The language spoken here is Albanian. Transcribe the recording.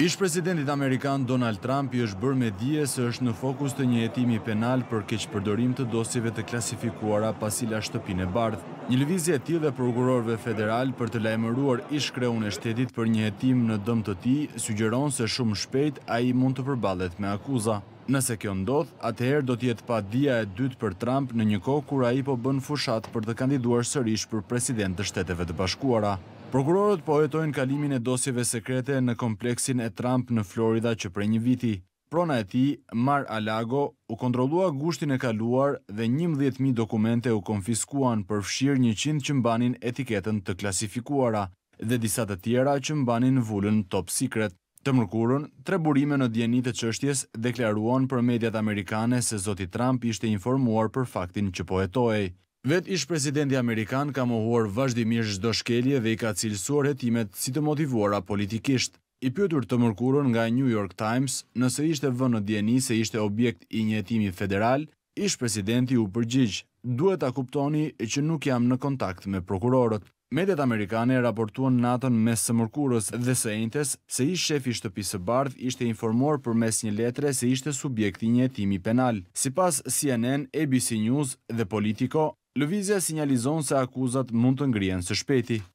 Ish presidentit Amerikan Donald Trump i është bërë me dje se është në fokus të një jetimi penal për keqë përdorim të dosjeve të klasifikuara pasila shtëpin e bardhë. Një lëvizje ti dhe prokurorve federal për të lajmëruar ish kreun e shtetit për një jetim në dëm të ti, sugjeron se shumë shpejt a i mund të përbalet me akuza. Nëse kjo ndodh, atëherë do tjetë pa dhja e dytë për Trump në një kohë kura i po bën fushat për të kandiduar sërish për president të shteteve të bashkuara. Prokurorët po jetojnë kalimin e dosjeve sekrete në kompleksin e Trump në Florida që prej një viti. Prona e ti, Mar Alago, u kontrolua gushtin e kaluar dhe 11.000 dokumente u konfiskuan për fshirë 100 që mbanin etiketën të klasifikuara dhe disat e tjera që mbanin vullën top secret. Të mërkurën, tre burime në djenit të qështjes deklaruan për mediat amerikane se Zoti Trump ishte informuar për faktin që po jetojë. Vet ish presidenti Amerikan ka mohuar vazhdimisht shdo shkelje dhe i ka cilësuar jetimet si të motivuara politikisht. I pjotur të mërkurën nga New York Times, nëse ishte vë në djeni se ishte objekt i njëtimi federal, ish presidenti u përgjigjë, duhet a kuptoni që nuk jam në kontakt me prokurorët. Medet Amerikane raportuan natën mes së mërkurës dhe së entes se ish shefi shtëpisë bardh ishte informuar për mes një letre se ishte subjekti një etimi penal. Si pas CNN, ABC News dhe Politico, Lëvizja sinjalizon se akuzat mund të ngrien së shpeti.